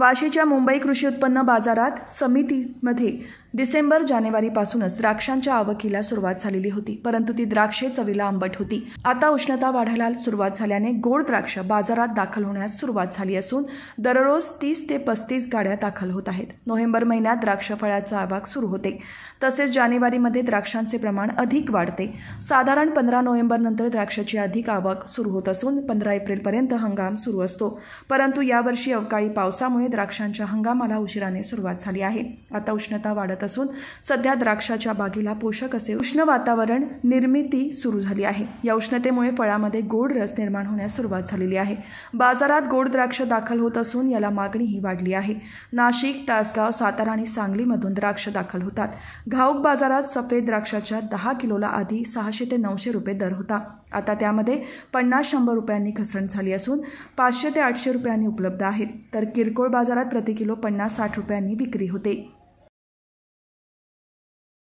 वाशीच्या मुंबई कृषी उत्पन्न बाजारात समितीमध्ये डिसेंबर जानेवारीपासूनच द्राक्षांच्या आवकीला सुरुवात झालेली होती परंतु ती द्राक्षे चवीला आंबट होती आता उष्णता वाढायला सुरुवात झाल्याने गोड द्राक्ष बाजारात दाखल होण्यास सुरुवात झाली असून दररोज तीस ते पस्तीस गाड्या दाखल होत आहेत नोव्हेंबर महिन्यात द्राक्षफळाचा आवक सुरू होते तसेच जानेवारीमध्ये द्राक्षांचे प्रमाण अधिक वाढते साधारण पंधरा नोव्हेंबरनंतर द्राक्षाची अधिक आवक सुरू होत असून पंधरा एप्रिलपर्यंत हंगाम सुरू असतो परंतु यावर्षी अवकाळी पावसामुळे द्राक्षांच्या हंगामाला उशिराने सुरुवात झाली आहे आता उष्णता वाढत असून सध्या द्राक्षाच्या बागेला पोषक असे उष्ण वातावरण निर्मिती सुरू झाली आहे या उष्णतेमुळे फळामध्ये गोड रस निर्माण होण्यास सुरुवात झालेली आहे बाजारात गोड द्राक्ष दाखल होत असून याला मागणीही वाढली आहे नाशिक तासगाव सातारा आणि सांगलीमधून द्राक्ष दाखल होतात घाऊक बाजारात सफेद द्राक्षाच्या दहा किलोला आधी सहाशे ते नऊशे रुपये दर होता आता त्यामध्ये पन्नास शंभर रुपयांनी घसरण झाली असून पाचशे ते आठशे रुपयांनी उपलब्ध आहेत तर किरकोळ बाजारात प्रति किलो पन्नास साठ रुपयांनी विक्री होते